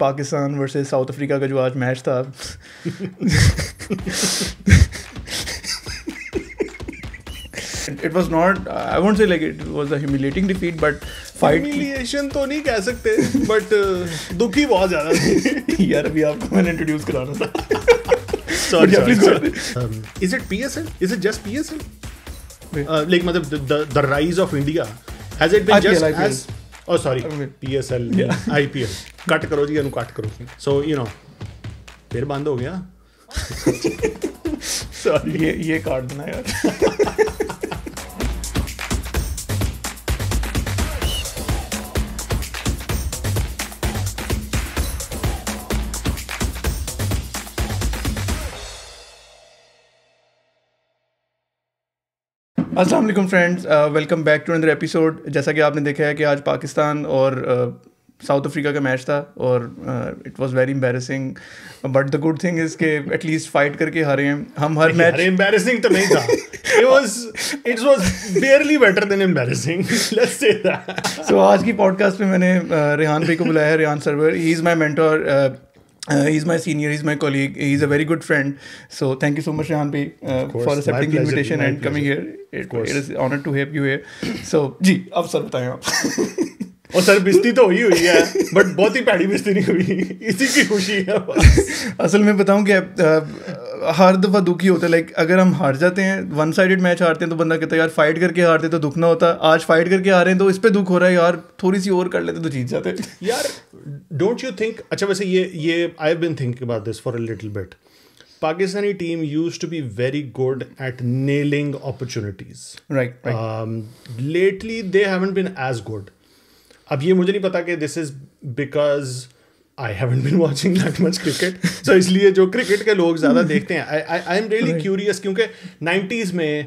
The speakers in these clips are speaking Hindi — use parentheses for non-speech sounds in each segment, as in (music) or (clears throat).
पाकिस्तान वर्सेस साउथ अफ्रीका का जो आज मैच था it was not I won't say like it was a humiliating defeat but fight तो नहीं कह सकते बट uh, दुखी बहुत ज़्यादा (laughs) यार अभी आपको मैंने इंट्रोड्यूस कराना था sorry please is it PSL is it just PSL like मतलब the rise of India has it been just oh sorry psl yeah. ipl cut करो जी ਇਹਨੂੰ ਕੱਟ ਕਰੋ ਸੋ ਯੂ نو फिर बंद हो गया सॉरी ये ये काट देना यार असल friends welcome back to another episode जैसा कि आपने देखा है कि आज पाकिस्तान और साउथ uh, अफ्रीका का मैच था और it was very embarrassing but the good thing is के एटलीस्ट फाइट करके हारे हैं हम हर मैच एम्बेसिंग तो नहीं था it was it was barely better than embarrassing let's say that so आज की पॉडकास्ट में मैंने रेहान uh, भाई को बुलाया है Rehan Sarwar he is my mentor Uh, he's my senior, he's my colleague, he's a very good friend. So thank you so much, Rehan Bhai, uh, for accepting the invitation and pleasure. coming here. It, it is an honor to have you here. (coughs) So, जी अब सर बताएं आप और सर बिस्ती तो हुई हुई है but बहुत ही पैड़ी बिस्ती नहीं हुई इसी की खुशी है असल में बताऊं कि हर दफ़ा दुखी होता है लाइक अगर हम हार जाते हैं वन साइडेड मैच हारते हैं तो बंदा कहता है यार फाइट करके हारते तो दुख ना होता आज फाइट करके हारे हैं तो इस पर दुख हो रहा है यार थोड़ी सी और कर लेते तो जीत जाते (laughs) यार डोंट यू थिंक अच्छा वैसे ये ये I been think about this for a little bit Pakistani team used to be very good at nailing opportunities right lately they haven't been as good अब ये मुझे नहीं पता कि this is because I haven't been watching that much cricket so इसलिए जो क्रिकेट के लोग ज़्यादा देखते हैं आई एम रियली क्यूरियस क्योंकि नाइन्टीज़ में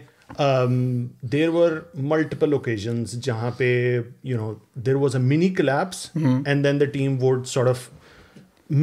देर वर मल्टीपल ओकेजन्स जहाँ पे you no there was a mini collapse and then the team would sort of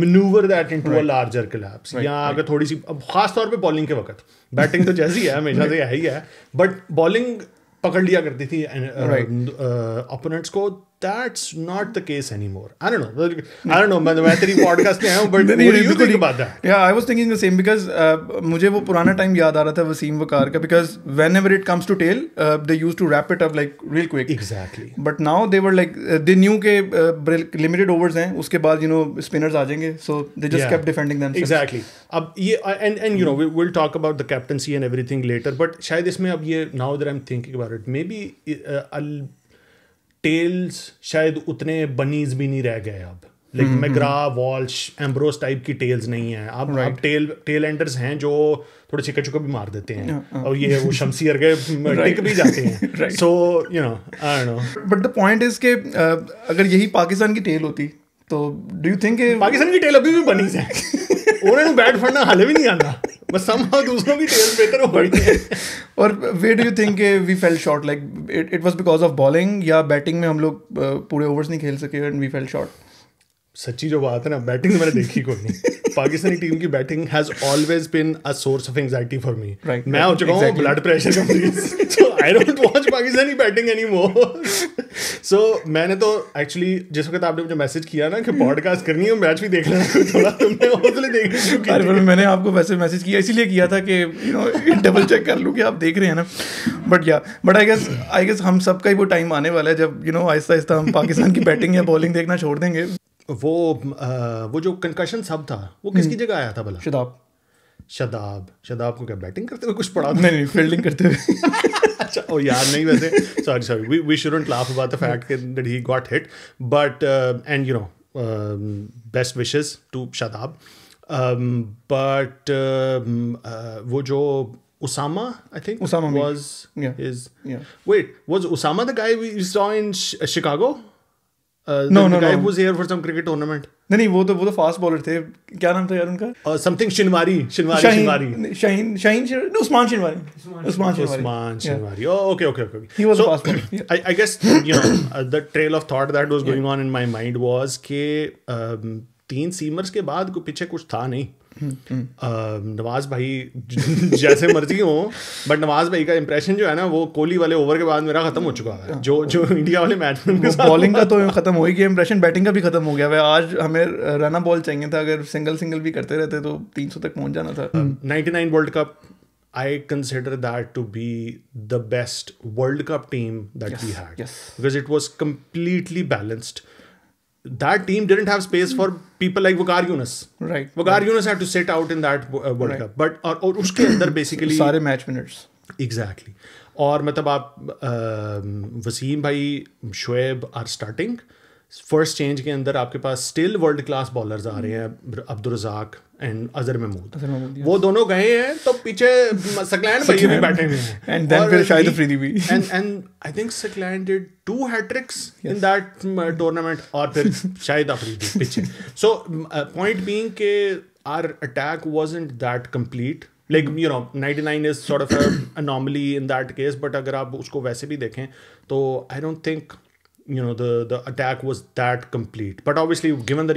manoeuvre that into a larger collapse या अगर थोड़ी सी अब खास तौर पर बॉलिंग के वक्त बैटिंग तो जैसी है हमेशा से है ही है बट बॉलिंग पकड़ लिया करती थी अपोनेंट्स uh, uh, को that's not the case anymore. I don't know. I don't know. मैं मैं तेरी podcast में but (laughs) what do you think about that? Yeah, I was thinking the same because uh, मुझे वो पुराना time याद आ रहा था वसीम वकार का because whenever it comes to tail uh, they used to wrap it up like real quick. Exactly. But now they were like uh, they knew के uh, limited overs हैं उसके बाद you know spinners आ जाएंगे so they just yeah. kept defending themselves. Exactly. अब ये and and you know we, we'll talk about the captaincy and everything later but शायद इसमें अब ये now that I'm thinking about it maybe uh, I'll tails शायद उतने बनीज भी नहीं रह गए अब like McGrath Walsh Ambrose type की टेल्स नहीं है अब right. टेल टेल एंडर्स हैं जो थोड़े छिका चुका भी मार देते हैं uh, uh. और ये वो शमसी के (laughs) टिक भी जाते हैं so you know I know but the point is के अगर यही पाकिस्तान की टेल होती तो डू यू थिंक पाकिस्तान की टेल अभी भी बनीज है (laughs) उन्होंने बैट ਬੈਟ ਫੜਨਾ भी नहीं आता ਆਂਦਾ ਬਸ ਸਮਹਾਊ ਦੂਸਰੋਂ ਵੀ ਟੇਲ ਮੇਕਰ ਹੋ ਗਈ और why do you think we fell short like it it was because of bowling या बैटिंग में हम लोग पूरे ओवर्स नहीं खेल सके एंड वी फेल शॉट सच्ची जो बात है ना बैटिंग तो मैंने (laughs) देखी कोई नहीं पाकिस्तानी टीम की batting has always been a source of anxiety for me मैं हो चुका हूँ ब्लड प्रेशर का मरीज so I don't watch Pakistani batting any more so मैंने तो एक्चुअली जिस वक्त आपने मुझे मैसेज किया ना कि पॉडकास्ट हम्म। करनी है मैच भी देख लेना थोड़ा (laughs) तुमने हौसले देख अरे मैंने आपको वैसे मैसेज किया इसीलिए किया था कि यू नो डबल चेक कर लूँ कि आप देख रहे हैं ना but yeah but I guess I guess हम सबका ही वो टाइम आने वाला है जब यू नो आहिस्ता आहिस्ता हम पाकिस्तान की बैटिंग या बॉलिंग देखना छोड़ देंगे वो आ, वो जो कंकशन सब था वो किसकी हम्म। जगह आया था भला शदाब शदाब शदाब को क्या बैटिंग करते हुए कुछ पढ़ा नहीं नहीं फील्डिंग करते हुए (laughs) अच्छा ओ यार नहीं वैसे sorry sorry we we shouldn't laugh about the fact that he got hit but and you know best wishes to Shadab but वो जो Usama I think Osama was yeah. his. Yeah. Wait, was Osama the guy we saw no no guy was here for some cricket tournament नहीं नहीं वो तो वो तो फास्ट बॉलर थे क्या नाम था यार उनका something Shinwari Shinwari Shinwari Shaheen Shaheen Usman Shinwari Usman Shinwari Usman Shinwari okay okay okay he was fast bowler I I guess you know the trail of thought that was going on in my mind was के तीन सीमर्स के बाद पीछे कुछ था नहीं नवाज भाई जैसे मर्जी हो बट नवाज भाई का इंप्रेशन जो है ना वो कोहली वाले ओवर के बाद मेरा खत्म हो चुका है हाँ। जो जो इंडिया वाले मैच में बॉलिंग का तो खत्म हो ही गया इंप्रेशन बैटिंग का भी खत्म हो गया वह आज हमें रना बॉल चाहिए था अगर सिंगल सिंगल भी करते रहते तो तीन तक पहुंच जाना था nine World Cup I consider that to be the best World Cup team that yes, we had yes. because it was completely balanced. that team didn't have space for people like Vakar Yunus. Right. Vakar right. Yunus had to sit out in that uh, World right. Cup. But और, और उसके अंदर basically सारे match winners. Exactly. और मतलब आप वसीम भाई Shoaib are starting first change के अंदर आपके पास स्टिल वर्ल्ड क्लास बॉलर्स आ रहे हैं अब्दुल रजाक एंड अजर महमूद वो दोनों गए हैं तो पीछे भी बैठे हुए हैं एंड देन फिर शायद भी and and I think did two hattricks in that tournament और फिर शायद अफरीदी uh, (laughs) पीछे सो पॉइंट बीइंग के attack wasn't that complete like you know 99 is sort of anomaly in that case but अगर आप उसको वैसे भी देखें तो I don't think you know the the attack was that complete but obviously given the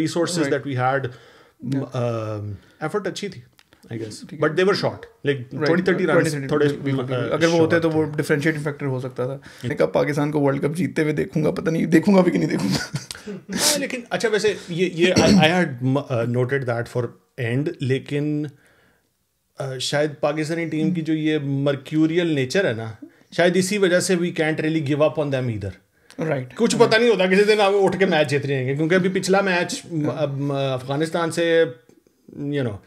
effort um, अच्छी थी I guess but they were short like थोड़ी थर्टी रन थोड़े uh, अगर वो होते तो वो डिफरेंशिएटिंग फैक्टर हो सकता था लेकिन अब पाकिस्तान को वर्ल्ड कप जीतते हुए देखूंगा पता नहीं देखूंगा भी कि नहीं देखूंगा (laughs) हाँ, लेकिन अच्छा वैसे ये ये I had noted that for and लेकिन uh, शायद पाकिस्तानी टीम की जो ये मर्क्यूरियल नेचर है ना शायद इसी वजह से we can't really give up on them इधर राइट कुछ पता नहीं होता किसी दिन आप उठ के मैच जीत जाएंगे क्योंकि अभी पिछला मैच अफगानिस्तान से you know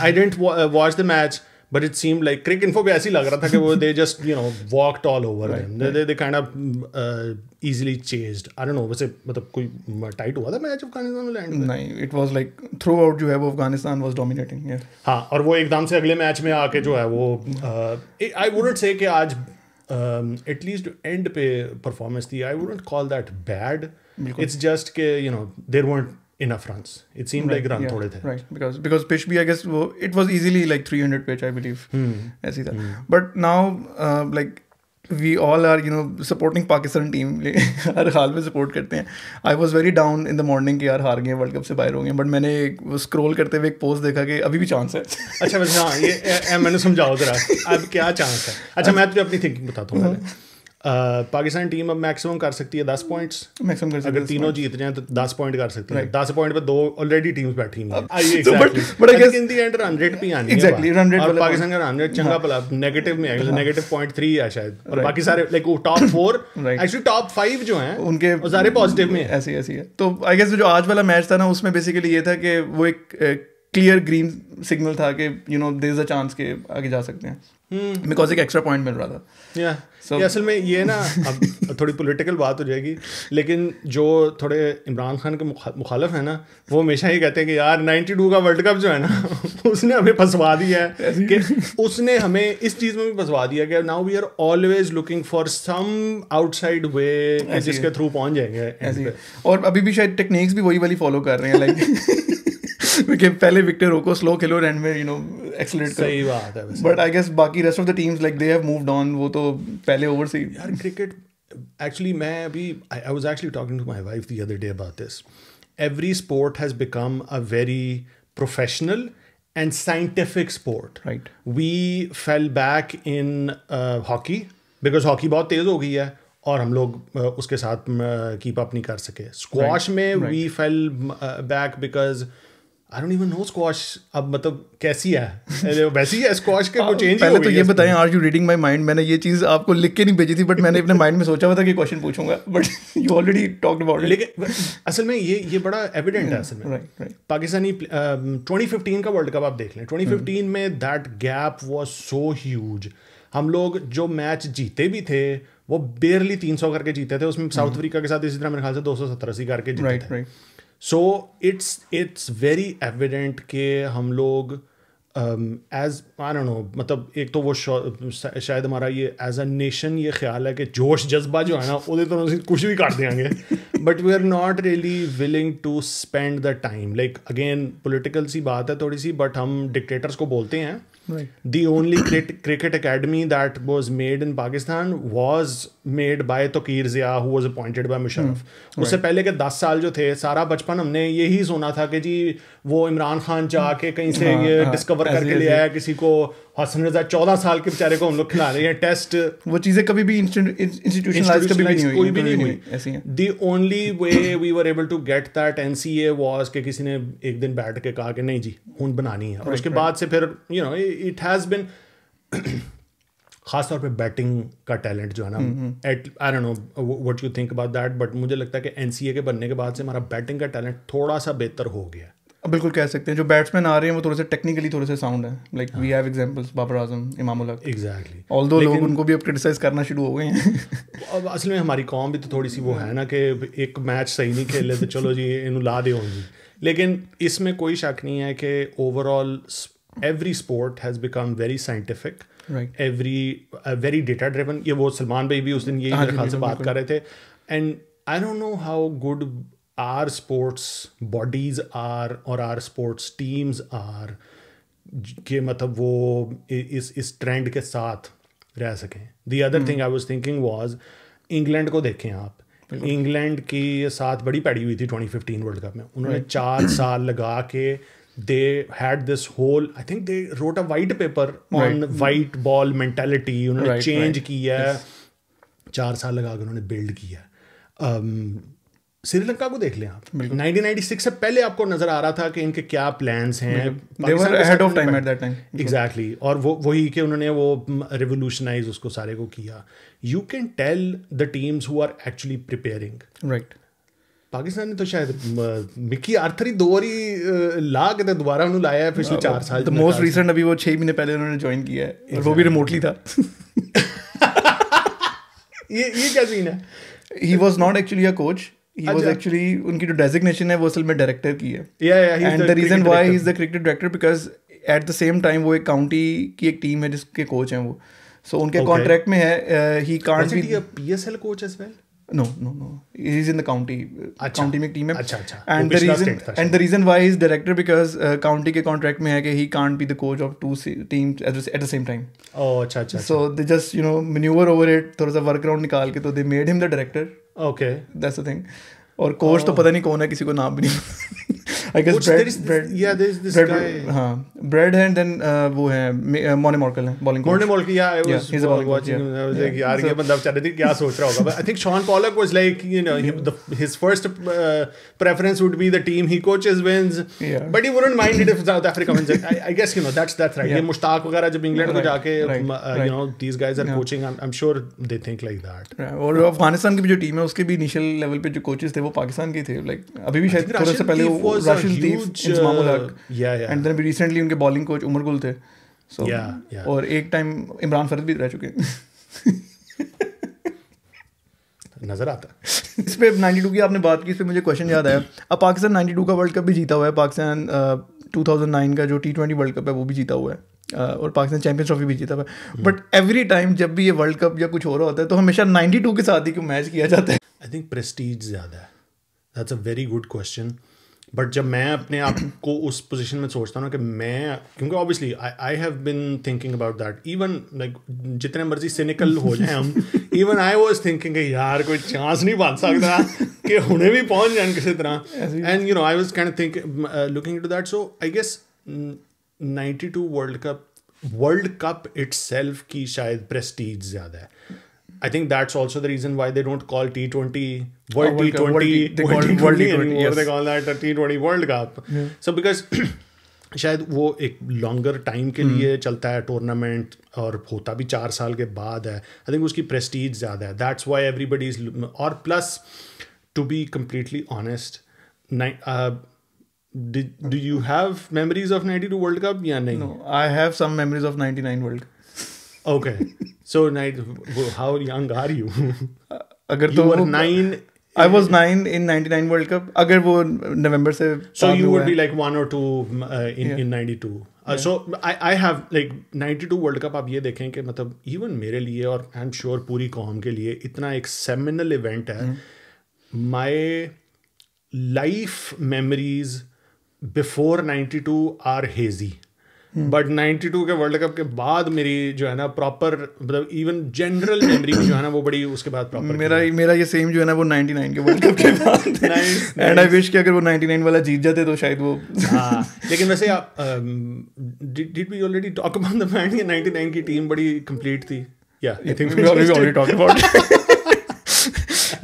I didn't watch the match but it seem like Cricinfo भी ऐसी लग रहा था कि वो they just you know walked all over they they kind of easily chased I don't know वैसे मतलब कोई टाइट हुआ था मैच अफगानिस्तान और लैंड नहीं it was like throughout जो है वो अफगानिस्तान वाज डोमिनेटिंग हाँ और वो एकदम से अगले मैच में आके जो है वो आई वुडंट से आज um, at least end pay performance थी I wouldn't call that bad. It's just के you know there weren't enough runs. It seemed like run Right because because pitch be I guess it was easily like 300 pitch I believe. Hmm. hmm. But now uh, like we all are you know supporting Pakistan team हर हाल में सपोर्ट करते हैं I was very down in the morning कि यार हार गए वर्ल्ड कप से बाहर हो गए बट मैंने एक स्क्रोल करते हुए एक पोस्ट देखा कि अभी भी चांस है अच्छा बस हाँ ये मैंने समझाओ जरा अब क्या चांस है अच्छा (laughs) मैं तुझे तो अपनी थिंकिंग बताता हूँ हाँ। पाकिस्तान टीम अब मैक्सिमम कर सकती है दस पॉइंट मैक्सिमम कर अगर तीनों जीत जाएं तो दस पॉइंट कर सकती है दस पॉइंट तो पर दो ऑलरेडी टीम बैठी हुई पाकिस्तान का रन रेट चंगा हाँ। भला नेगेटिव में नेगेटिव पॉइंट थ्री है शायद और बाकी सारे लाइक वो top four actually top five जो है उनके सारे पॉजिटिव में ऐसी ऐसी है तो आई गेस जो आज वाला मैच था ना उसमें बेसिकली ये था कि वो एक क्लियर ग्रीन सिग्नल था कि you know there is a chance के आगे जा सकते हैं बिकॉज hmm. एक एक्स्ट्रा पॉइंट मिल रहा था या असल में ये ना अब (laughs) थोड़ी पॉलिटिकल बात हो जाएगी लेकिन जो थोड़े इमरान खान के मुखालफ है ना वो हमेशा ही कहते हैं कि यार 92 का वर्ल्ड कप जो है ना (laughs) उसने हमें फंसवा दिया है कि उसने हमें इस चीज़ में भी फंसवा दिया कि now we are always looking for some outside way जिसके थ्रू पहुंच जाएंगे और अभी भी शायद टेक्निक्स भी वही वाली फॉलो कर रहे हैं लाइक (laughs) क्योंकि (laughs) पहले विक्टर रोको स्लो खेलो एंड में यू नो एक्सेलरेट करो सही बात है बट आई गेस बाकी rest of the teams like they have moved on वो तो पहले ओवर से यार क्रिकेट एक्चुअली मैं अभी I was actually talking to my wife the other day about this every sport has become a very professional and scientific sport right we fell back in hockey because hockey बहुत तेज हो गई है और हम लोग uh, उसके साथ कीप uh, अप नहीं कर सके स्क्वाश right. में we fell back because I don't even know squash अब मतलब कैसी है वैसी है स्क्वाश के को चेंज पहले तो ये बताएं are you reading my mind मैंने ये चीज आपको लिख के नहीं भेजी थी बट मैंने अपने माइंड में सोचा हुआ था कि क्वेश्चन पूछूंगा but you already talked about लेकिन असल में ये ये बड़ा एविडेंट है असल में right right Pakistani twenty fifteen का वर्ल्ड कप आप देख लें ट्वेंटी फिफ्टीन में that gap was so huge हम लोग जो मैच जीते भी थे वो बेयरली तीन सौ करके जीते थे उसमें साउथ अफ्रीका hmm. के साथ इसी तरह मेरे ख्याल से दो सौ सत्तर अस्सी करके जीते थे right so it's it's very evident के हम लोग एज आई नो मतलब एक तो वो शायद हमारा ये एज अ नेशन ये ख्याल है कि जोश जज्बा जो है ना वो तो कुछ भी कर देंगे but we are not really willing to spend the time like again political सी बात है थोड़ी सी बट हम डिक्टेटर्स को बोलते हैं Hmm. Right. Only cricket academy that was made in Pakistan was made by made Zia who was appointed by Musharraf उससे पहले के दस साल जो थे सारा बचपन हमने यही सुना था कि जी वो इमरान खान चाह के कहीं से ये डिस्कवर करके ले आया किसी को हसन रजा चौदह साल के बेचारे को हम लोग खिला रहे हैं टेस्ट वो चीज़ें कभी भी इंस्टीट्यूशनलाइज कभी भी नहीं हुई the only way we were able to get that N C A was के किसी ने एक दिन बैठ के कहा कि नहीं जी हूं बनानी है और उसके बाद से फिर you know it has been खासतौर पे बैटिंग का टैलेंट जो है ना at I don't know what you think about that but मुझे लगता है कि एनसीए के बनने के बाद से हमारा बैटिंग का टैलेंट थोड़ा सा बेहतर हो गया है बिल्कुल कह सकते हैं जो बैट्समैन आ रहे हैं वो थोड़े से टेक्निकली थोड़े से साउंड है like we have examples Babar Azam Imam exactly all दो लोग उनको भी अब क्रिटिसाइज करना शुरू हो गए हैं (laughs) अब असल में हमारी कॉम भी तो थोड़ी सी वो है ना कि एक मैच सही नहीं खेले तो चलो जी इन ला दे होगी लेकिन इसमें कोई शक नहीं है कि overall every sport has become very scientific right every uh, very data driven ये वो सलमान भाई भी उस दिन यही हाँ मेरे ख्याल से बात कर रहे थे and I don't know how good are sports bodies are और आर स्पोर्ट्स टीम्स आर के मतलब वो इस इस ट्रेंड के साथ रह सकें the other thing I was thinking was England को देखें आप इंग्लैंड की साथ बड़ी पड़ी हुई थी 2015 वर्ल्ड कप में उन्होंने चार साल लगा के they had this whole i think they wrote a white paper on right. white ball mentality उन्होंने right, change right. kiya है yes. चार saal laga ke unhone build kiya है um, श्रीलंका को देख लें आप 1996 से पहले आपको नजर आ रहा था कि इनके क्या प्लान्स हैं they were ahead of time time at that exactly और वो वही कि उन्होंने वो रिवॉल्यूशनाइज उसको सारे को किया you can tell the teams who are actually preparing right Pakistan ਨੇ ਤਾਂ ਸ਼ਾਇਦ ਮਿੱਕੀ ਆਰਥਰ ਦੋ ਵਾਰੀ ਲਾ ਕੇ ਤੇ ਦੁਬਾਰਾ ਉਹਨੂੰ ਲਾਇਆ ਹੈ ਪਿਛਲੇ 4 ਸਾਲ ਦਾ ਮੋਸਟ ਰੀਸੈਂਟ ਅਭੀ ਉਹ 6 ਮਹੀਨੇ ਪਹਿਲੇ उन्होंने ज्वाइन किया है और वो भी रिमोटली था (laughs) ये ये क्या सीन है he was not actually a coach he was actually उनकी जो डेजिग्नेशन है वो असल में डायरेक्टर की है and the reason why is the cricket director because at the same time वो एक काउंटी की एक टीम है जिसके कोच हैं वो सो so, उनके कॉन्ट्रैक्ट में है he can't be PSL coach as well no no no he is in the county county में एक टीम है अच्छा अच्छा and the reason and the reason why is director because county के कॉन्ट्रैक्ट में है कि he can't be the coach of two team at the same time oh अच्छा अच्छा so they just you know manoeuvre over it थोड़ा सा वर्क अराउंड निकाल के तो they made him the director okay that's the thing और कोच तो oh। पता नहीं कौन है किसी को नाम भी नहीं (laughs) आई गेस ब्रेड या देयर इज दिस गाय हां ब्रेड एंड देन वो है मोने मॉर्कल है बॉलिंग कोच मोने मॉर्कल या I was watching I was like यार ये बंदा बेचारे थे क्या सोच रहा होगा I think Shaun Pollock was like you know his first preference would be the team he coaches wins but he wouldn't mind it if South Africa wins I guess you know that's that's right ये मुश्ताक वगैरह जब इंग्लैंड को जाके you know these guys are coaching I am sure they think like that और अफगानिस्तान की जो टीम है उसके भी इनिशियल लेवल पे जो कोचेस थे वो पाकिस्तान के थे लाइक अभी भी शायद थोड़ा सा पहले वो possession thief in Mamulak. Uh, yeah, yeah. And then we उनके बॉलिंग कोच उमर गुल थे. सो और एक टाइम इमरान फरद भी रह चुके नजर आता इस पर नाइन्टी टू की आपने बात की इस इससे मुझे क्वेश्चन याद आया अब पाकिस्तान नाइन्टी का वर्ल्ड कप भी जीता हुआ है पाकिस्तान टू uh, का जो टी ट्वेंटी वर्ल्ड कप है वो भी जीता हुआ है uh, और पाकिस्तान चैंपियंस ट्रॉफी भी जीता हुआ है बट एवरी टाइम जब भी ये वर्ल्ड कप या कुछ हो रहा होता है तो हमेशा 92 के साथ ही क्यों मैच किया जाता है आई थिंक प्रेस्टीज ज़्यादा है that's a very good question but जब मैं अपने आप (coughs) को उस पोजिशन में सोचता हूँ कि मैं क्योंकि obviously I have been thinking about that even like जितने मर्जी सिनिकल हो जाए हम इवन आई वॉज थिंकिंग यार कोई चांस नहीं बन सकता (laughs) कि उन्हें भी पहुंच जाए किसी तरह and you know I was can think looking to that so I guess ninety two world cup world cup it's की शायद प्रेस्टीज ज़्यादा है I think that's also the reason why they don't call T20 World, oh, World T20 Cup, World, T, they World, T20 World T20 anymore. Yes. They call that a T20 World Cup. Yeah. So because (clears throat) शायद वो एक लॉन्गर टाइम के hmm. लिए चलता है टूर्नामेंट और होता भी चार साल के बाद है आई थिंक उसकी प्रेस्टीज ज़्यादा है दैट्स वाई एवरीबडी और plus to be completely honest do you have memories of 92 world cup yeah no i have some memories of 99 world cup Okay. So nine. How young are you? अगर तो you nine. I was nine in '99 World Cup. अगर वो नवंबर से. So you would be like one or two uh, in yeah. in '92. So I I have like ninety two world cup आप ये देखें कि मतलब इवन मेरे लिए और आई एम श्योर पूरी कौम के लिए इतना एक सेमिनल इवेंट है my life memories before ninety two are hazy but two के वर्ल्ड कप के बाद मेरी जो है ना प्रॉपर मतलब इवन जनरल मेमोरी जो है ना वो बड़ी उसके बाद प्रॉपर मेरा मेरा ये सेम जो है ना वो नाइन के वर्ल्ड कप के (laughs) बाद एंड आई विश कि अगर वो नाइन वाला जीत जाते तो शायद वो हाँ, लेकिन वैसे आप did we already talk about the fact कि 99 की टीम बड़ी कंप्लीट थी या I think we already talk about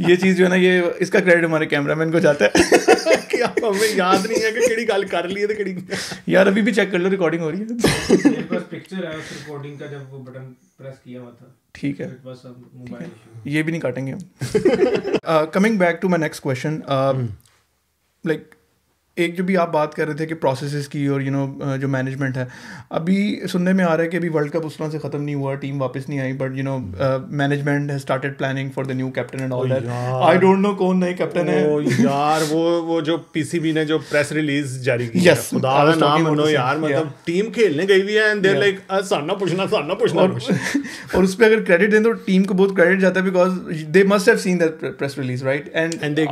ये चीज़ जो है ना ये इसका क्रेडिट हमारे कैमरामैन को जाता है (laughs) कि आप हमें याद नहीं है कि केड़ी गल कर ली है तो केड़ी यार अभी भी चेक कर लो रिकॉर्डिंग हो रही है मेरे पास पिक्चर है उस रिकॉर्डिंग का जब वो बटन प्रेस किया हुआ था ठीक है ये भी नहीं काटेंगे coming back to my next question like एक जो भी आप बात कर रहे थे कि प्रोसेस की और यू you नो know, जो मैनेजमेंट है अभी सुनने में आ रहा है कि अभी वर्ल्ड कप उस तरह से ख़त्म नहीं हुआ टीम वापस नहीं आई but you know management has started planning for the new captain and all that I don't know कौन नए कैप्टन है (laughs) यार वो वो जो पीसीबी ने जो प्रेस रिलीज जारी की yes, खुदा नाम उन्होंने यार मतलब yeah. टीम खेलने गई भी है एंड देयर लाइक साना पूछना साना पूछना (laughs) और उस पे अगर क्रेडिट दें तो टीम को बहुत क्रेडिट जाता है because they must have seen that press release right and and they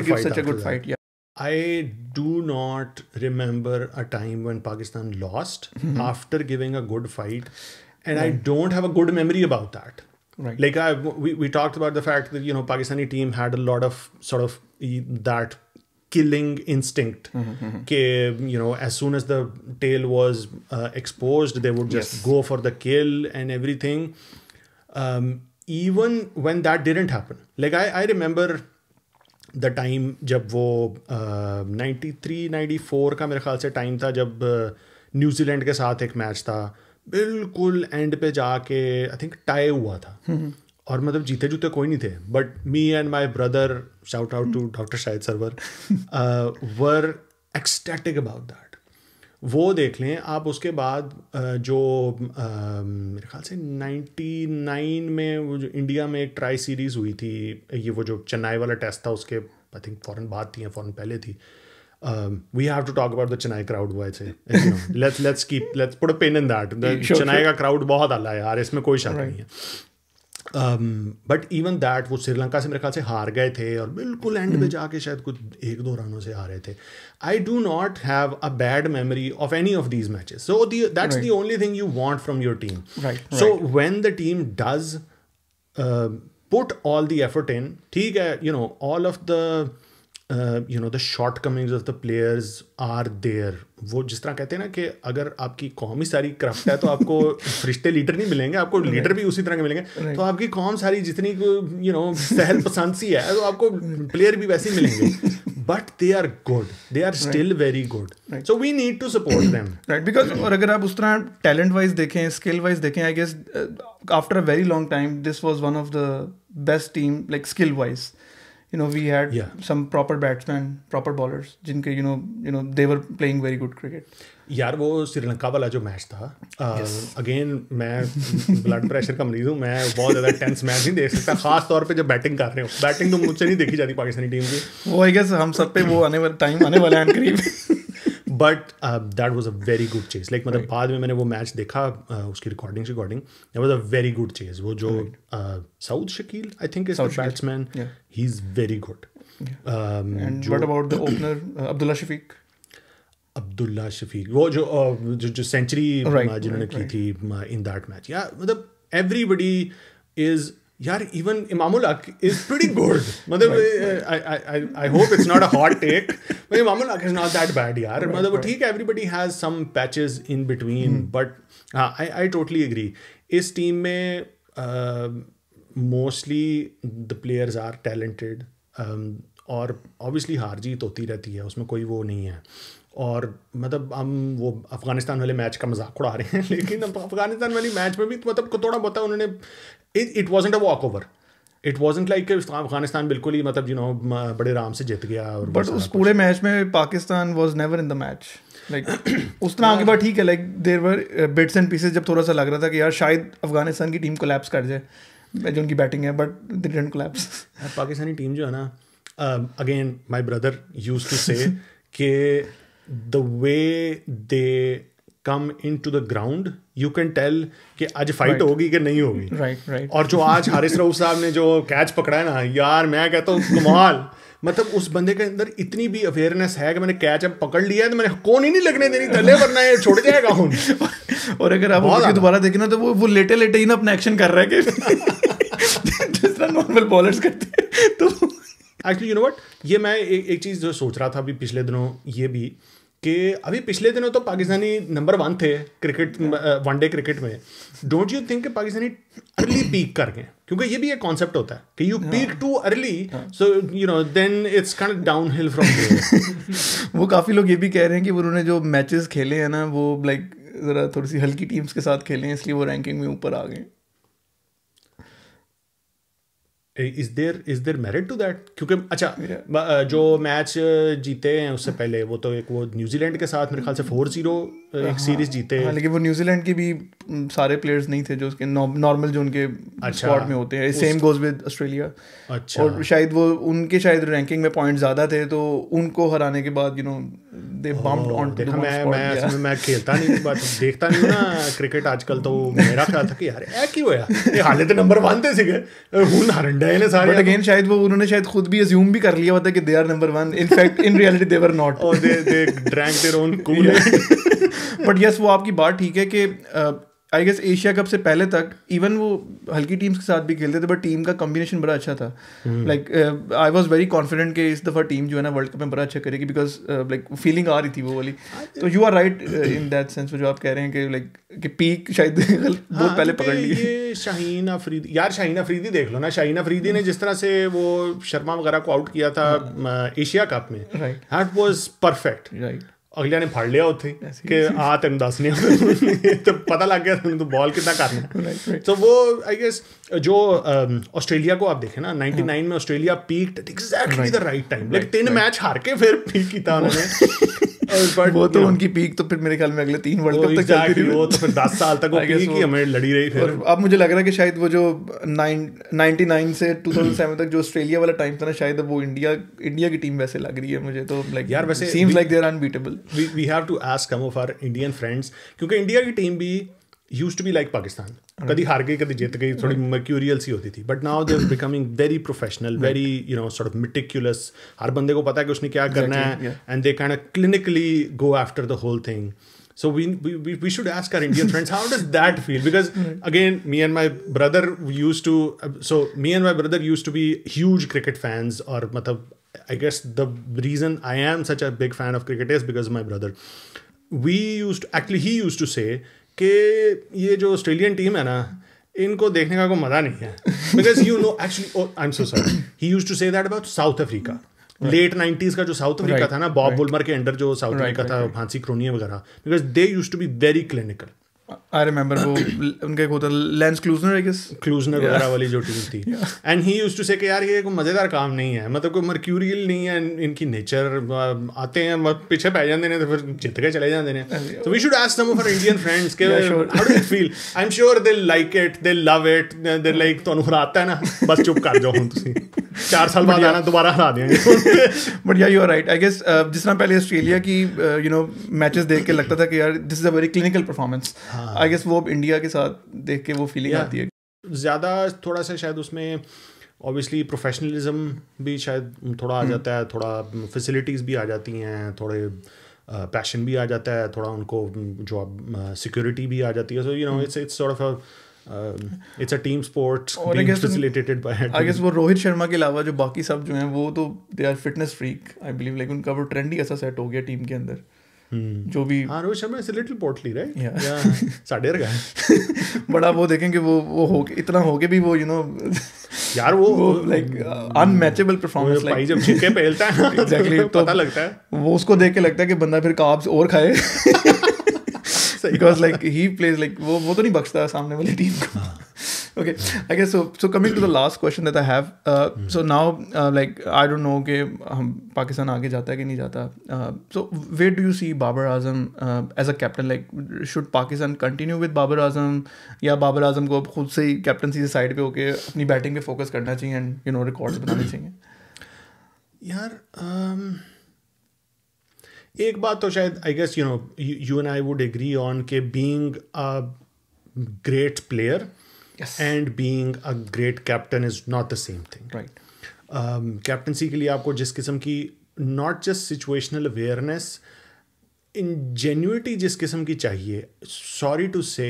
give such a good fight या I do not remember a time when Pakistan lost mm-hmm. after giving a good fight. And right. I don't have a good memory about that. Right. Like I, we, we talked about the fact that, you know, Pakistani team had a lot of sort of that killing instinct. Mm-hmm, mm-hmm. Ke, you know, as soon as the tail was uh, exposed, they would just yes. go for the kill and everything. Um, even when that didn't happen. Like I, I remember the time जब वो नाइन्टी थ्री नाइन्टी फोर का मेरे ख्याल से टाइम था जब न्यूजीलैंड के साथ एक मैच था बिल्कुल एंड पे जाके आई थिंक टाई हुआ था हम्म। और मतलब जीते जूते कोई नहीं थे but me and my brother shout out to doctor Shahid Sarwar were ecstatic about that वो देख लें आप उसके बाद जो मेरे ख्याल से 99 में वो जो इंडिया में एक ट्राई सीरीज़ हुई थी ये वो जो चेन्नई वाला टेस्ट था उसके आई थिंक फ़ौरन बाद थी या फ़ौरन पहले थी we have to talk about the Chennai crowd wise let's let's keep let's put a pen in that Chennai का क्राउड बहुत आला है यार इसमें कोई शक नहीं है बट इवन दैट वो श्रीलंका से मेरे ख्याल से हार गए थे और बिल्कुल एंड में हम्म। जाके शायद कुछ एक दो रनों से हारे थे I do not have a bad memory of any of these matches so that's the only thing you want from your team so when the team does put all the effort in ठीक है you know all of the you know the shortcomings of the players are there वो जिस तरह कहते हैं ना कि अगर आपकी कौम ही सारी करप्ट है तो आपको फरिश्ते (laughs) लीडर नहीं मिलेंगे आपको लीडर भी उसी तरह के मिलेंगे तो आपकी कौम सारी जितनी यू नो सहल पसंद सी है तो आपको प्लेयर भी वैसे ही मिलेंगे but they are good they are still very good so we need to support them right because और अगर आप उस तरह टैलेंट वाइज देखें स्किल वाइज देखें I guess after a very long time this was one of the best team like skill wise you know we had some proper batsman proper bowler जिनके you know you know they were playing very good cricket यार वो श्रीलंका वाला जो मैच था अगेन uh, yes. मैं ब्लड प्रेशर का मरीज हूँ मैं बहुत ज़्यादा टेंस मैच नहीं देख सकता खास तौर पे जब बैटिंग कर रहे हो बैटिंग तो मुझसे नहीं देखी जाती पाकिस्तानी टीम की वो आई गेस हम सब पे वो आने वाला टाइम आने वाला है करीब but that was a very good chase like मतलब बाद में मैंने वो मैच देखा uh, उसकी recording recording that was a very good chase वो जो Saud Shakeel I think batsman he is very good about the opener Abdullah Shafique Abdullah Shafique वो जो uh, जो, जो सेंचुरी जिन्होंने की थी इन दैट मैच या मतलब एवरीबडी इज यार even Imamul Haq is pretty good मतलब I hope it's not a hot take but Imamul Haq is not that bad यार मतलब ठीक है everybody has some patches in between but हाँ आई आई टोटली एग्री इस टीम में mostly the players are talented और ऑब्वियसली हार जीत होती रहती है उसमें कोई वो नहीं है और मतलब हम वो अफ़गानिस्तान वाले मैच का मजाक उड़ा रहे हैं (laughs) लेकिन अफ़गानिस्तान वाली मैच में भी तो मतलब थोड़ा बहुत उन्होंने it wasn't a walkover it wasn't like Afghanistan बिल्कुल ही मतलब यू नो बड़े आराम से जीत गया और बट उस पूरे मैच में Pakistan was never in the match like उस तरह आगे बार ठीक है like there were bits and pieces जब थोड़ा सा लग रहा था कि यार शायद अफगानिस्तान की टीम कोलैप्स कर जाए जो उनकी बैटिंग है but didn't collapse Pakistani team जो है ना again my brother used to say कि the way they come into the ground you can tell कि आज फाइट right. होगी कि नहीं होगी राइट right, राइट right. और जो आज हारिस (laughs) राउफ साहब ने जो कैच पकड़ा है ना यार मैं कहता हूँ कमाल मतलब उस बंदे के अंदर इतनी भी अवेयरनेस है कि मैंने कैच अब पकड़ लिया है तो मैंने कौन ही नहीं लगने देनी तले वरना ये छोड़ जाएगा हूँ (laughs) और अगर आप उसकी दोबारा देखें ना तो वो वो लेटे लेटे ही ना अपना एक्शन कर रहा है कि (laughs) जिस तरह नॉर्मल बॉलर्स करते हैं तो एक्चुअली यू नो वट ये मैं ए, एक चीज़ जो सोच रहा था अभी पिछले दिनों ये भी कि अभी पिछले दिनों तो पाकिस्तानी नंबर वन थे क्रिकेट वनडे क्रिकेट में don't you think Pakistani early peak कर गए क्योंकि ये भी एक कॉन्सेप्ट होता है कि you peak too early so you know then it's kind downhill from वो काफ़ी लोग ये भी कह रहे हैं कि उन्होंने जो मैचेस खेले हैं ना वो लाइक ज़रा थोड़ी सी हल्की टीम्स के साथ खेले हैं इसलिए वो रैंकिंग में ऊपर आ गए is there is there merit to that क्योंकि अच्छा जो मैच जीते हैं उससे पहले वो तो एक वो न्यूजीलैंड के साथ मेरे ख्याल से फोर जीरो एक सीरीज हाँ, जीते हैं हाँ, लेकिन वो न्यूजीलैंड के भी सारे प्लेयर्स नहीं थे जो उसके नॉर्मल जो उनके अच्छा, स्क्वाड में होते हैं सेम गोज विद ऑस्ट्रेलिया अच्छा और शायद वो उनके शायद रैंकिंग में पॉइंट ज़्यादा थे तो उनको हराने के बाद you know they bumped on to मैं मैं इसमें मैं खेलता नहीं बट देखता नहीं ना क्रिकेट आजकल तो मेरा ख्याल था कि यार ऐ क्यों यार ये हाले तो नंबर 1 ते सीगे हुन हरंडे ने सारे बट अगेन शायद वो उन्होंने शायद खुद भी अज्यूम भी कर लिया होता कि they are number 1 in fact in reality they were not और they they drank their own cool but yes वो आपकी बात ठीक है कि आई गेस एशिया कप से पहले तक इवन वो हल्की टीम्स के साथ भी खेलते थे बट टीम का कॉम्बिनेशन बड़ा अच्छा था like I was very confident कि इस दफ़ा टीम जो है ना वर्ल्ड कप में बड़ा अच्छा करेगी बिकॉज लाइक फीलिंग आ रही थी वो वाली हाँ, तो you are right in that sense जो आप कह रहे हैं कि लाइक like, कि पीक शायद (laughs) बहुत हाँ, पहले तो पकड़ ली शाहीन अफरीदी यार शाहीन अफरीदी देख लो ना शाहीन अफरीदी ने जिस तरह से वो शर्मा वगैरह को आउट किया था एशिया हाँ। कप uh, में right that was perfect right अगलिया ने फाड़ लिया उ कि हाँ, तेन दस नहीं (laughs) तो पता लग गया तेन तो बॉल कि करना है तो वो आई गेस जो um, ऑस्ट्रेलिया को आप देखें ना नाइन में Australia peaked exactly the right time like तीन मैच हार के फिर पीक किया (laughs) वो तो उनकी पीक तो फिर मेरे ख्याल में अगले तीन वर्ल्ड कप तक चलती रही वो तो फिर दस साल तक पीक ही हमें लड़ी रही फिर अब मुझे लग रहा है कि शायद वो जो नाइनटी नाइन से टू थाउजेंड सेवन तक जो ऑस्ट्रेलिया वाला टाइम था ना शायद वो इंडिया इंडिया की टीम वैसे लग रही है मुझे तो लाइक यार वैसे seems like unbeatable we have to ask of Indian friends क्योंकि इंडिया की टीम भी used to be like Pakistan कभी हार गई कभी जीत गई थोड़ी मर्क्यूरियल सी होती थी but now they are becoming very professional very you know sort of meticulous हर बंदे को पता है कि उसने क्या exactly. करना है and they can clinically go after the whole thing So we, we we should ask our Indian friends how does that feel? Because right. again, me and my brother used to so me and my brother used to be huge cricket fans or matlab, I guess the reason I am such a big fan of cricket is because of my brother. We used to, actually he used to say कि ये जो ऑस्ट्रेलियन टीम है ना इनको देखने का कोई मज़ा नहीं है because you know actually I am so sorry he used to say that about South Africa late nineties का जो साउथ अफ्रीका right. था ना बॉब right. बुलमर के अंडर जो साउथ अफ्रीका right. था फांसी क्रोनिया वगैरह because they used to be very clinical I remember वो (clears throat) उनके एक होता Lance Klusener I guess Klusener वगैरह वाली जो टीम थी and he used to say कि यार ये कोई मज़ेदार काम नहीं है मतलब कोई मर्क्यूरियल नहीं है इनकी नेचर आते हैं पीछे पै जाते हैं तो फिर जित के चले जाते हैं तो we should ask some of our Indian friends के how do you feel I am sure they like it they love it they like ਤੁਹਾਨੂੰ ਹਰਾਤਾ है ना बस चुप कर जाओ ਹੁਣ ਤੁਸੀਂ चार साल बाद आना दोबारा हरा देंगे but yeah you are right I guess जिस तरह पहले ऑस्ट्रेलिया की यू नो मैचेस देख के लगता था कि यार this is a very clinical performance I guess वो अब इंडिया के साथ देख के वो फीलिंग आती है ज़्यादा थोड़ा सा शायद उसमें ऑब्वियसली प्रोफेशनलिज्म भी शायद थोड़ा आ hmm. जाता है थोड़ा फैसिलिटीज़ भी आ जाती हैं थोड़े पैशन uh, भी आ जाता है थोड़ा उनको अब सिक्योरिटी uh, भी आ जाती है so you know it's it's sort of it's a team sport facilitated by I guess वो रोहित शर्मा के अलावा जो बाकी सब जो हैं वो तो they are fitness freak I believe like उनका वो ट्रेंड ही ऐसा सेट हो गया टीम के अंदर हम्म। जो भी हाँ Rohit Sharma is little portly right या साडेर का (laughs) बड़ा वो देखें कि वो वो हो के इतना हो के भी वो यू you नो know, यार वो लाइक अनमैचेबल परफॉर्मेंस लाइक जब छिपके पहलता है एग्जैक्टली (laughs) exactly, तो, तो पता लगता है वो उसको देख के लगता है कि बंदा फिर काब्स और खाए because like he plays like वो वो तो नहीं बख्शता सामने वाली टीम को हाँ। okay i guess so so coming to the last question that i have uh, mm. so now uh, like कि हम पाकिस्तान आगे जाता है कि नहीं जाता so way do you see Babar Azam as a captain like should Pakistan continue with Babar Azam या बाबर आजम को खुद से ही कैप्टनसी से साइड पे होके अपनी बैटिंग पे फोकस करना चाहिए एंड यू नो रिकॉर्ड्स बनाने चाहिए यार um, एक बात तो शायद I guess you know you and I would agree on के being a great player yes. and being a great captain is not the same thing right captaincy um, के लिए आपको जिस किस्म की not just situational awareness ingenuity जिस किस्म की चाहिए sorry to say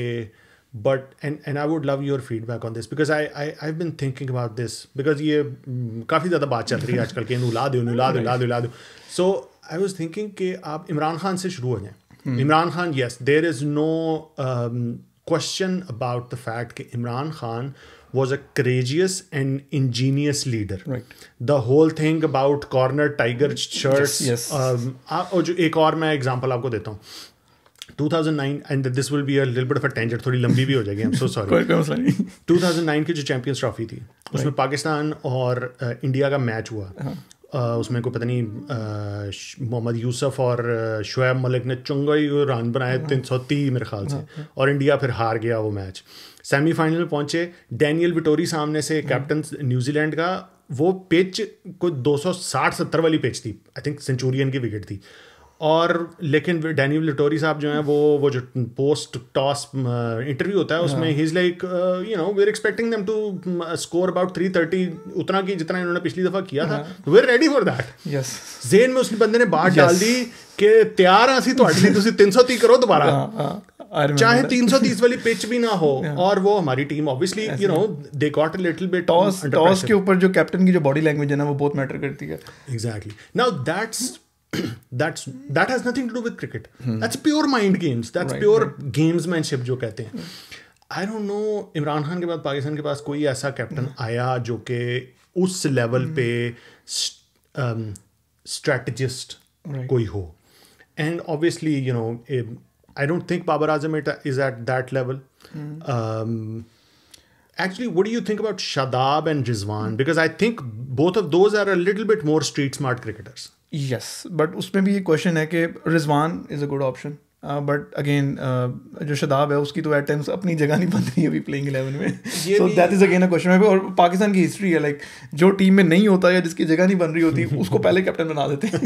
but and and I would love your feedback on this because I I I been thinking about this because ये mm, काफ़ी ज़्यादा बात चल रही है आजकल के उला दो उला दो उला दो उला दो सो आई वॉज थिंकिंग कि आप इमरान खान से शुरू हो जाएं hmm. Imran Khan yes there is no question about the fact that Imran Khan was a courageous and ingenious leader. Right. The whole thing about corner tiger shirts. Yes. yes. Um, और जो एक और मैं एग्जांपल आपको देता हूँ 2009 and this will be a little bit of a tangent थोड़ी लंबी भी हो जाएगी आई एम सो सॉरी कोई मसला नहीं 2009 की जो चैंपियंस ट्रॉफी थी उसमें right. पाकिस्तान और uh, इंडिया का मैच हुआ uh -huh. उसमें को पता नहीं मोहम्मद यूसुफ और शुएब मलिक ने ही रन बनाए हाँ। तीन सौ तीस मेरे ख्याल से हाँ, हाँ। और इंडिया फिर हार गया वो मैच सेमीफाइनल में पहुंचे डैनियल विटोरी सामने से कैप्टन न्यूजीलैंड का वो पिच कोई दो सौ साठ सत्तर वाली पिच थी आई थिंक सेंचुरियन की विकेट थी और लेकिन डैनी लिटोरी साहब जो हैं वो वो जो पोस्ट टॉस इंटरव्यू होता है हाँ। उसमें ही is like you know we are expecting them to score about three thirty उतना की जितना इन्होंने पिछली दफ़ा किया था we are ready for that yes जेन में उस बंदे ने बात डाल दी कि तैयार हाँ सी थोड़े लिए तीन सौ ती करो दोबारा हाँ, हाँ। चाहे 330 वाली पिच भी ना हो और वो हमारी team obviously you know they got a little bit toss toss के ऊपर जो कैप्टन की जो बॉडी लैंग्वेज है ना वो बहुत मैटर करती है exactly now that's (clears throat) that's that has nothing to do with cricket that's pure mind games that's pure gamesmanship जो कहते हैं I don't know Imran Khan के बाद पाकिस्तान के पास कोई ऐसा कैप्टन hmm. आया जो कि उस लेवल hmm. पे स्ट्रेटजिस्ट um, कोई हो and obviously you know I don't think Babar Azam it actually what do you think about shadab and rizwan hmm. because i think both of those are a little bit more street smart cricketers yes but उसमें भी ये क्वेश्चन है कि Rizwan is a good option but again जो शदाब है उसकी तो एट टाइम्स अपनी जगह नहीं बन रही अभी प्लेइंग इलेवन में so that is again a question और पाकिस्तान की हिस्ट्री है लाइक जो टीम में नहीं होता या जिसकी जगह नहीं बन रही होती (laughs) उसको पहले कैप्टन बना देते हैं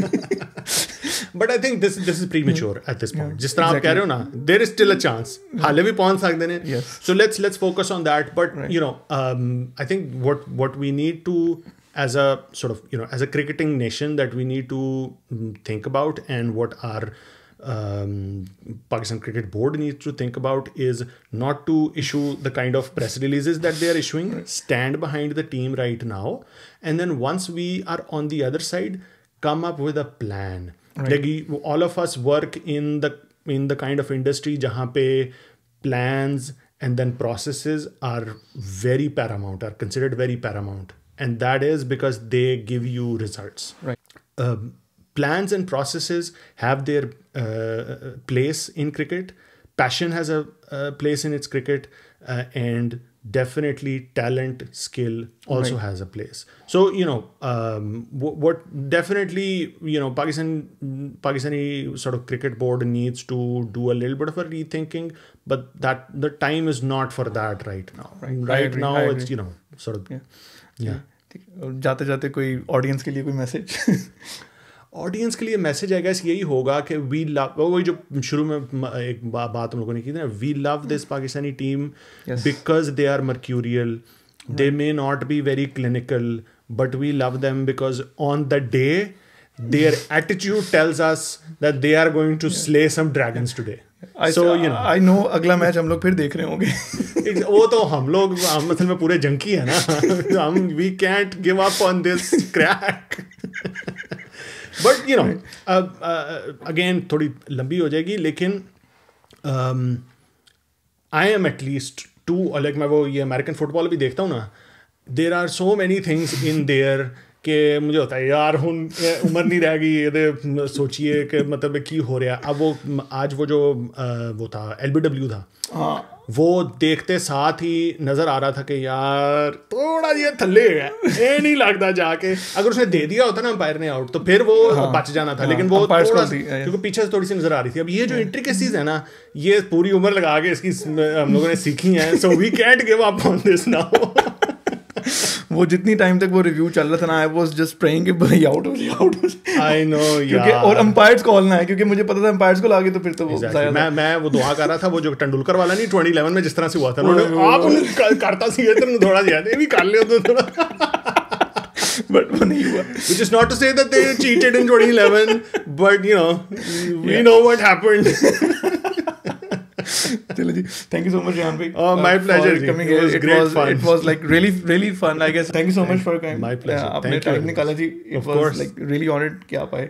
but I think this this is premature at this point जिस तरह आप कह रहे हो ना there is still a chance हाले भी पहुंच सकते हैं so let's let's focus on that but you know I think what what we need to as a sort of you know as a cricketing nation that we need to mm, think about and what our um, Pakistan Cricket Board needs to think about is not to issue the kind of press releases that they are issuing. Stand behind the team right now, and then once we are on the other side, come up with a plan. Right. Like all of us work in the in the kind of industry where plans and then processes are very paramount, are considered very paramount and that is because they give you results right um, plans and processes have their uh, place in cricket passion has a, a place in its cricket uh, and definitely talent skill also right. has a place so you know um, what definitely you know pakistan pakistani sort of cricket board needs to do a little bit of a rethinking but that the time is not for that right now right, right now it's you know sort of yeah, yeah. Uh, जाते koi audience ऑडियंस के message (laughs) ऑडियंस के लिए मैसेज आएगा इस यही होगा कि वी लव वही जो शुरू में एक बात हम लोगों ने की थी ना we love this Pakistani team because they are mercurial they may not be very clinical but we love them because on the day their attitude tells us that they are going to slay some dragons today so you know I know अगला मैच हम लोग फिर देख रहे होंगे (laughs) वो तो हम लोग मतलब पूरे जंकी है ना (laughs) हम we can't give up on this crack but you know again थोड़ी लंबी हो जाएगी लेकिन I am at least to like मैं वो ये अमेरिकन फुटबॉल भी देखता हूँ ना there are so many things in there मुझे ਮੈਨੂੰ ਹੁੰਦਾ ਯਾਰ ਹੁਣ ਉਮਰ ਨਹੀਂ ਰਹਿ ਗਈ ਇਹਦੇ ਸੋਚੀਏ ਕਿ मतलब ਕੀ ਹੋ ਰਿਹਾ अब वो आज वो जो वो था एलबीडब्ल्यू था हाँ। वो देखते साथ ही नजर आ रहा था कि यार थोड़ा ये थल्ले है ये नहीं लगता जाके अगर उसने दे दिया होता ना अंपायर ने आउट तो फिर वो हाँ, बच जाना था हाँ, लेकिन वो थोड़ा क्योंकि पीछे से थोड़ी सी नजर आ रही थी अब ये जो इंट्रिकेसीज हाँ। है ना ये पूरी उम्र लगा के इसकी हम लोगों ने सीखी है सो we can't give up on this now वो जितनी टाइम तक वो रिव्यू चल रहा था ना आई वाज जस्ट प्रेइंग कि भाई आउट हो जाए आउट हो जाए आई नो क्योंकि और अंपायर्स कॉल ना है क्योंकि मुझे पता था अंपायर्स को लागे तो फिर तो वो exactly. मैं मैं वो दुआ कर रहा था वो जो तेंदुलकर वाला नहीं 2011 में जिस तरह से हुआ था उन्होंने आप करता सी इधर थोड़ा ज्यादा भी कर लियो तो थोड़ा बट वो नहीं हुआ which is not to say that they cheated in 2011 but you know we know what happened चलो जी थैंक यू सो मच यहां पे भाई my pleasure coming it was great fun it was like really really fun I guess thank you so much for coming my pleasure आपने टाइम निकाला जी it was like really honoured कि आप आए